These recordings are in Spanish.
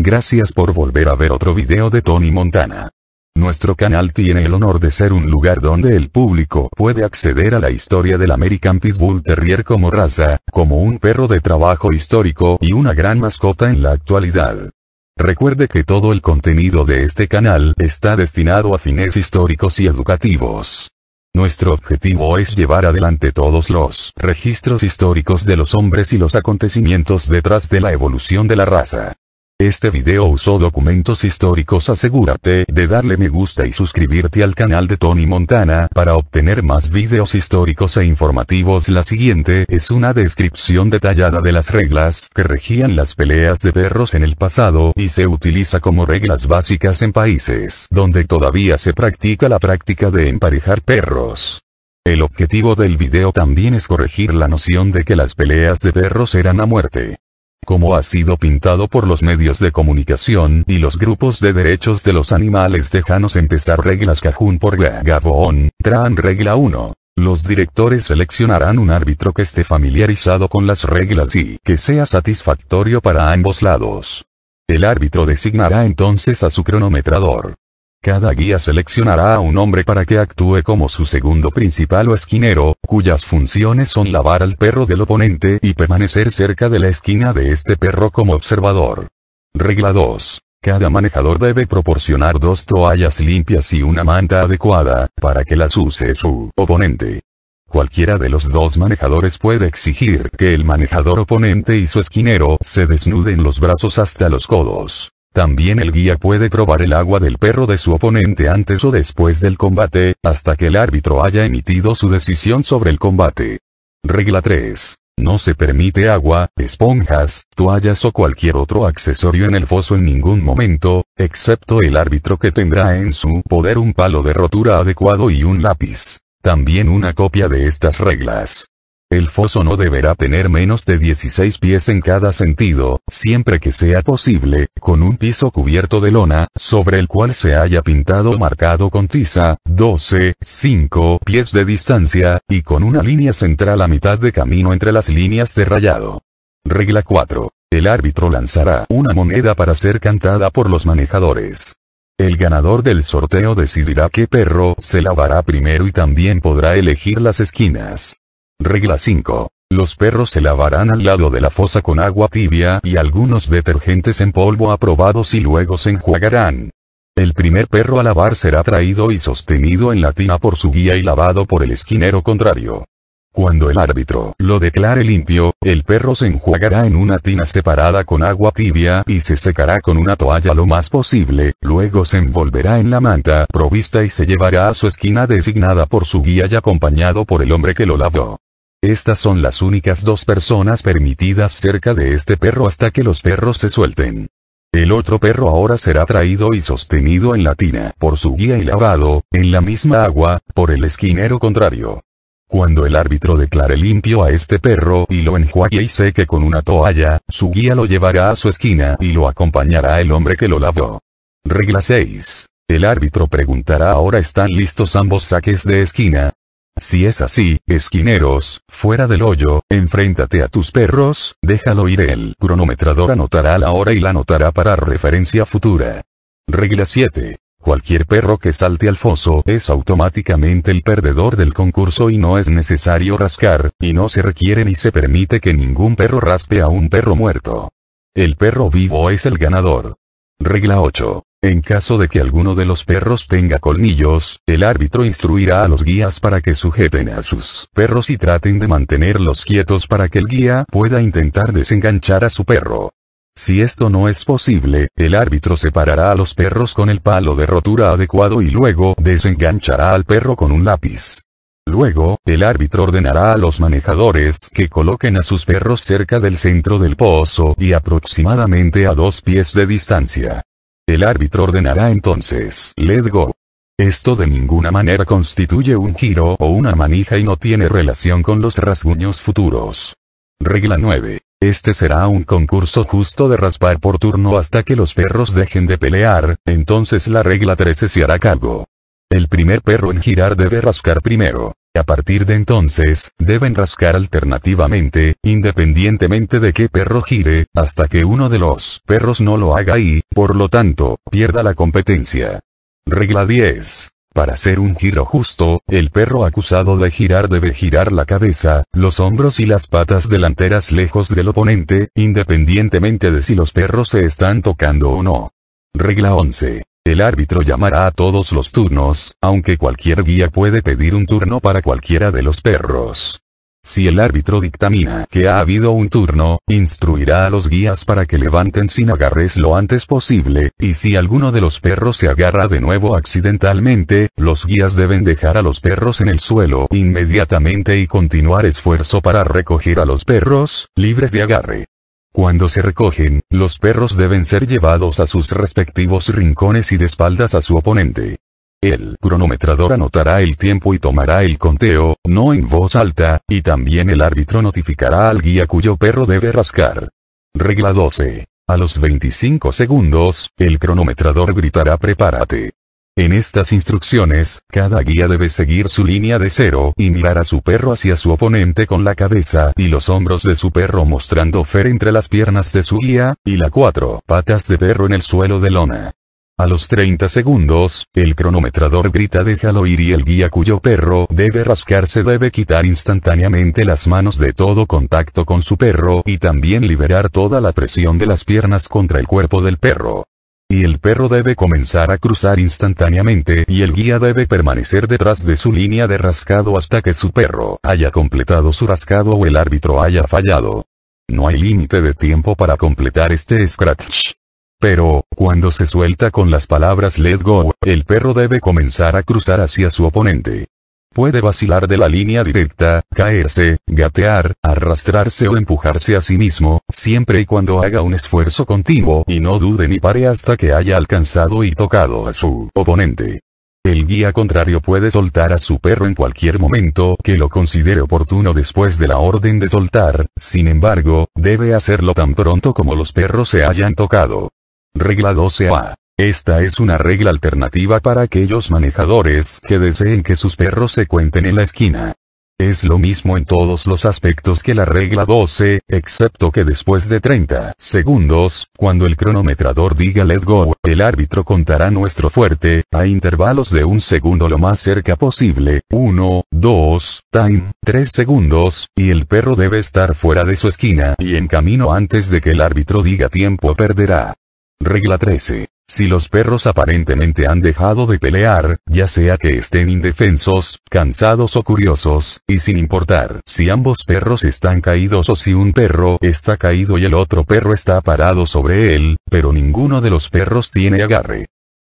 Gracias por volver a ver otro video de Tony Montana. Nuestro canal tiene el honor de ser un lugar donde el público puede acceder a la historia del American Pitbull Terrier como raza, como un perro de trabajo histórico y una gran mascota en la actualidad. Recuerde que todo el contenido de este canal está destinado a fines históricos y educativos. Nuestro objetivo es llevar adelante todos los registros históricos de los hombres y los acontecimientos detrás de la evolución de la raza. Este video usó documentos históricos asegúrate de darle me gusta y suscribirte al canal de Tony Montana para obtener más videos históricos e informativos la siguiente es una descripción detallada de las reglas que regían las peleas de perros en el pasado y se utiliza como reglas básicas en países donde todavía se practica la práctica de emparejar perros. El objetivo del video también es corregir la noción de que las peleas de perros eran a muerte como ha sido pintado por los medios de comunicación y los grupos de derechos de los animales dejanos empezar reglas cajún por Gabón, Tran regla 1. Los directores seleccionarán un árbitro que esté familiarizado con las reglas y que sea satisfactorio para ambos lados. El árbitro designará entonces a su cronometrador. Cada guía seleccionará a un hombre para que actúe como su segundo principal o esquinero, cuyas funciones son lavar al perro del oponente y permanecer cerca de la esquina de este perro como observador. Regla 2. Cada manejador debe proporcionar dos toallas limpias y una manta adecuada, para que las use su oponente. Cualquiera de los dos manejadores puede exigir que el manejador oponente y su esquinero se desnuden los brazos hasta los codos. También el guía puede probar el agua del perro de su oponente antes o después del combate, hasta que el árbitro haya emitido su decisión sobre el combate. Regla 3. No se permite agua, esponjas, toallas o cualquier otro accesorio en el foso en ningún momento, excepto el árbitro que tendrá en su poder un palo de rotura adecuado y un lápiz. También una copia de estas reglas el foso no deberá tener menos de 16 pies en cada sentido, siempre que sea posible, con un piso cubierto de lona, sobre el cual se haya pintado o marcado con tiza, 12, 5 pies de distancia, y con una línea central a mitad de camino entre las líneas de rayado. Regla 4. El árbitro lanzará una moneda para ser cantada por los manejadores. El ganador del sorteo decidirá qué perro se lavará primero y también podrá elegir las esquinas. Regla 5. Los perros se lavarán al lado de la fosa con agua tibia y algunos detergentes en polvo aprobados y luego se enjuagarán. El primer perro a lavar será traído y sostenido en la tina por su guía y lavado por el esquinero contrario. Cuando el árbitro lo declare limpio, el perro se enjuagará en una tina separada con agua tibia y se secará con una toalla lo más posible, luego se envolverá en la manta provista y se llevará a su esquina designada por su guía y acompañado por el hombre que lo lavó. Estas son las únicas dos personas permitidas cerca de este perro hasta que los perros se suelten. El otro perro ahora será traído y sostenido en la tina por su guía y lavado, en la misma agua, por el esquinero contrario. Cuando el árbitro declare limpio a este perro y lo enjuague y seque con una toalla, su guía lo llevará a su esquina y lo acompañará el hombre que lo lavó. Regla 6. El árbitro preguntará ahora están listos ambos saques de esquina, si es así, esquineros, fuera del hoyo, enfréntate a tus perros, déjalo ir el cronometrador anotará la hora y la anotará para referencia futura. Regla 7. Cualquier perro que salte al foso es automáticamente el perdedor del concurso y no es necesario rascar, y no se requiere ni se permite que ningún perro raspe a un perro muerto. El perro vivo es el ganador. Regla 8. En caso de que alguno de los perros tenga colmillos, el árbitro instruirá a los guías para que sujeten a sus perros y traten de mantenerlos quietos para que el guía pueda intentar desenganchar a su perro. Si esto no es posible, el árbitro separará a los perros con el palo de rotura adecuado y luego desenganchará al perro con un lápiz. Luego, el árbitro ordenará a los manejadores que coloquen a sus perros cerca del centro del pozo y aproximadamente a dos pies de distancia. El árbitro ordenará entonces, let go. Esto de ninguna manera constituye un giro o una manija y no tiene relación con los rasguños futuros. Regla 9. Este será un concurso justo de raspar por turno hasta que los perros dejen de pelear, entonces la regla 13 se hará cargo. El primer perro en girar debe rascar primero. A partir de entonces, deben rascar alternativamente, independientemente de qué perro gire, hasta que uno de los perros no lo haga y, por lo tanto, pierda la competencia. Regla 10. Para hacer un giro justo, el perro acusado de girar debe girar la cabeza, los hombros y las patas delanteras lejos del oponente, independientemente de si los perros se están tocando o no. Regla 11. El árbitro llamará a todos los turnos, aunque cualquier guía puede pedir un turno para cualquiera de los perros. Si el árbitro dictamina que ha habido un turno, instruirá a los guías para que levanten sin agarres lo antes posible, y si alguno de los perros se agarra de nuevo accidentalmente, los guías deben dejar a los perros en el suelo inmediatamente y continuar esfuerzo para recoger a los perros, libres de agarre. Cuando se recogen, los perros deben ser llevados a sus respectivos rincones y de espaldas a su oponente. El cronometrador anotará el tiempo y tomará el conteo, no en voz alta, y también el árbitro notificará al guía cuyo perro debe rascar. Regla 12. A los 25 segundos, el cronometrador gritará prepárate. En estas instrucciones, cada guía debe seguir su línea de cero y mirar a su perro hacia su oponente con la cabeza y los hombros de su perro mostrando fer entre las piernas de su guía, y la cuatro patas de perro en el suelo de lona. A los 30 segundos, el cronometrador grita déjalo ir y el guía cuyo perro debe rascarse debe quitar instantáneamente las manos de todo contacto con su perro y también liberar toda la presión de las piernas contra el cuerpo del perro y el perro debe comenzar a cruzar instantáneamente y el guía debe permanecer detrás de su línea de rascado hasta que su perro haya completado su rascado o el árbitro haya fallado. No hay límite de tiempo para completar este scratch. Pero, cuando se suelta con las palabras let go, el perro debe comenzar a cruzar hacia su oponente. Puede vacilar de la línea directa, caerse, gatear, arrastrarse o empujarse a sí mismo, siempre y cuando haga un esfuerzo continuo y no dude ni pare hasta que haya alcanzado y tocado a su oponente. El guía contrario puede soltar a su perro en cualquier momento que lo considere oportuno después de la orden de soltar, sin embargo, debe hacerlo tan pronto como los perros se hayan tocado. Regla 12a. Esta es una regla alternativa para aquellos manejadores que deseen que sus perros se cuenten en la esquina. Es lo mismo en todos los aspectos que la regla 12, excepto que después de 30 segundos, cuando el cronometrador diga let go, el árbitro contará nuestro fuerte, a intervalos de un segundo lo más cerca posible, 1, 2, time, 3 segundos, y el perro debe estar fuera de su esquina y en camino antes de que el árbitro diga tiempo perderá. Regla 13. Si los perros aparentemente han dejado de pelear, ya sea que estén indefensos, cansados o curiosos, y sin importar si ambos perros están caídos o si un perro está caído y el otro perro está parado sobre él, pero ninguno de los perros tiene agarre.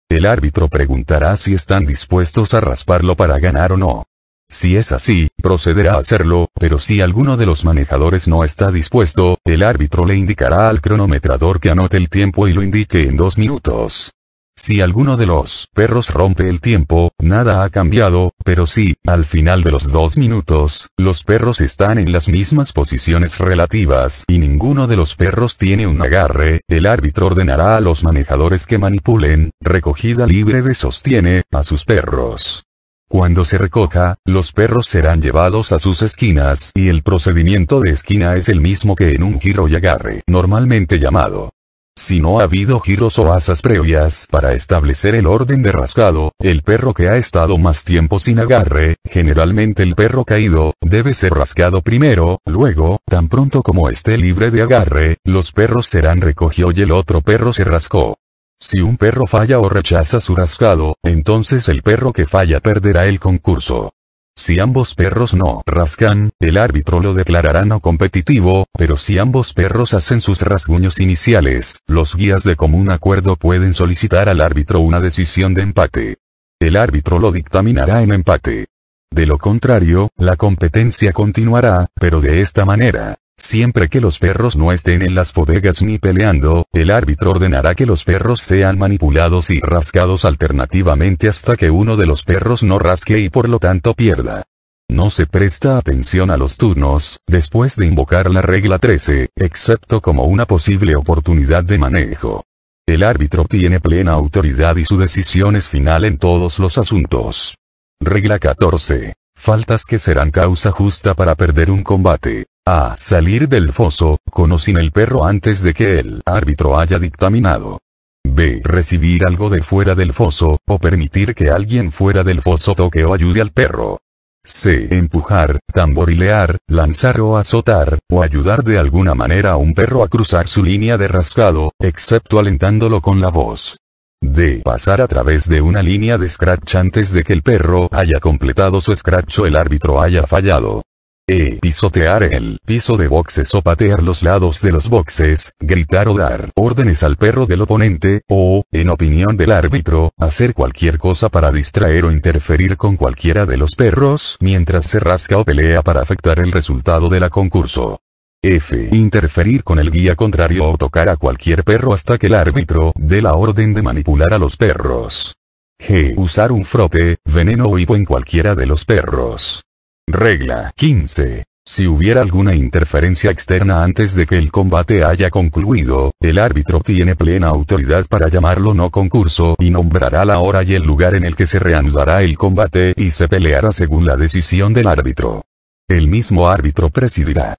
El árbitro preguntará si están dispuestos a rasparlo para ganar o no. Si es así, procederá a hacerlo, pero si alguno de los manejadores no está dispuesto, el árbitro le indicará al cronometrador que anote el tiempo y lo indique en dos minutos. Si alguno de los perros rompe el tiempo, nada ha cambiado, pero si, al final de los dos minutos, los perros están en las mismas posiciones relativas y ninguno de los perros tiene un agarre, el árbitro ordenará a los manejadores que manipulen, recogida libre de sostiene, a sus perros. Cuando se recoja, los perros serán llevados a sus esquinas y el procedimiento de esquina es el mismo que en un giro y agarre, normalmente llamado. Si no ha habido giros o asas previas para establecer el orden de rascado, el perro que ha estado más tiempo sin agarre, generalmente el perro caído, debe ser rascado primero, luego, tan pronto como esté libre de agarre, los perros serán recogido y el otro perro se rascó. Si un perro falla o rechaza su rascado, entonces el perro que falla perderá el concurso. Si ambos perros no rascan, el árbitro lo declarará no competitivo, pero si ambos perros hacen sus rasguños iniciales, los guías de común acuerdo pueden solicitar al árbitro una decisión de empate. El árbitro lo dictaminará en empate. De lo contrario, la competencia continuará, pero de esta manera. Siempre que los perros no estén en las bodegas ni peleando, el árbitro ordenará que los perros sean manipulados y rascados alternativamente hasta que uno de los perros no rasque y por lo tanto pierda. No se presta atención a los turnos, después de invocar la regla 13, excepto como una posible oportunidad de manejo. El árbitro tiene plena autoridad y su decisión es final en todos los asuntos. Regla 14. Faltas que serán causa justa para perder un combate a salir del foso, con o sin el perro antes de que el árbitro haya dictaminado. B. Recibir algo de fuera del foso, o permitir que alguien fuera del foso toque o ayude al perro. C. Empujar, tamborilear, lanzar o azotar, o ayudar de alguna manera a un perro a cruzar su línea de rascado, excepto alentándolo con la voz. D. Pasar a través de una línea de scratch antes de que el perro haya completado su scratch o el árbitro haya fallado. E. Pisotear el piso de boxes o patear los lados de los boxes, gritar o dar órdenes al perro del oponente, o, en opinión del árbitro, hacer cualquier cosa para distraer o interferir con cualquiera de los perros mientras se rasca o pelea para afectar el resultado de la concurso. F. Interferir con el guía contrario o tocar a cualquier perro hasta que el árbitro dé la orden de manipular a los perros. G. Usar un frote, veneno o hipo en cualquiera de los perros. Regla 15. Si hubiera alguna interferencia externa antes de que el combate haya concluido, el árbitro tiene plena autoridad para llamarlo no concurso y nombrará la hora y el lugar en el que se reanudará el combate y se peleará según la decisión del árbitro. El mismo árbitro presidirá.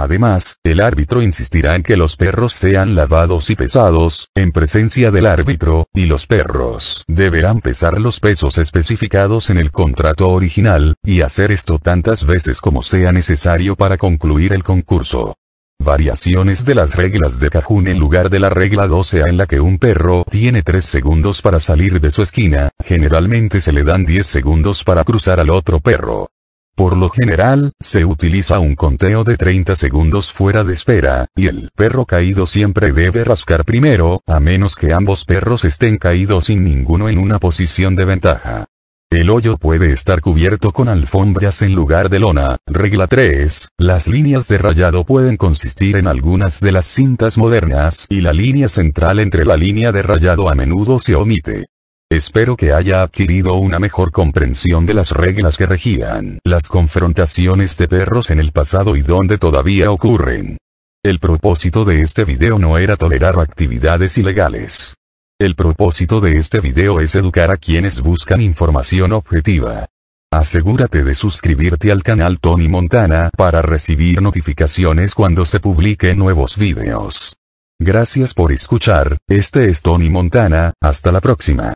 Además, el árbitro insistirá en que los perros sean lavados y pesados, en presencia del árbitro, y los perros deberán pesar los pesos especificados en el contrato original, y hacer esto tantas veces como sea necesario para concluir el concurso. Variaciones de las reglas de Cajún en lugar de la regla 12 en la que un perro tiene 3 segundos para salir de su esquina, generalmente se le dan 10 segundos para cruzar al otro perro. Por lo general, se utiliza un conteo de 30 segundos fuera de espera, y el perro caído siempre debe rascar primero, a menos que ambos perros estén caídos sin ninguno en una posición de ventaja. El hoyo puede estar cubierto con alfombras en lugar de lona. Regla 3. Las líneas de rayado pueden consistir en algunas de las cintas modernas y la línea central entre la línea de rayado a menudo se omite. Espero que haya adquirido una mejor comprensión de las reglas que regían las confrontaciones de perros en el pasado y donde todavía ocurren. El propósito de este video no era tolerar actividades ilegales. El propósito de este video es educar a quienes buscan información objetiva. Asegúrate de suscribirte al canal Tony Montana para recibir notificaciones cuando se publiquen nuevos videos. Gracias por escuchar, este es Tony Montana, hasta la próxima.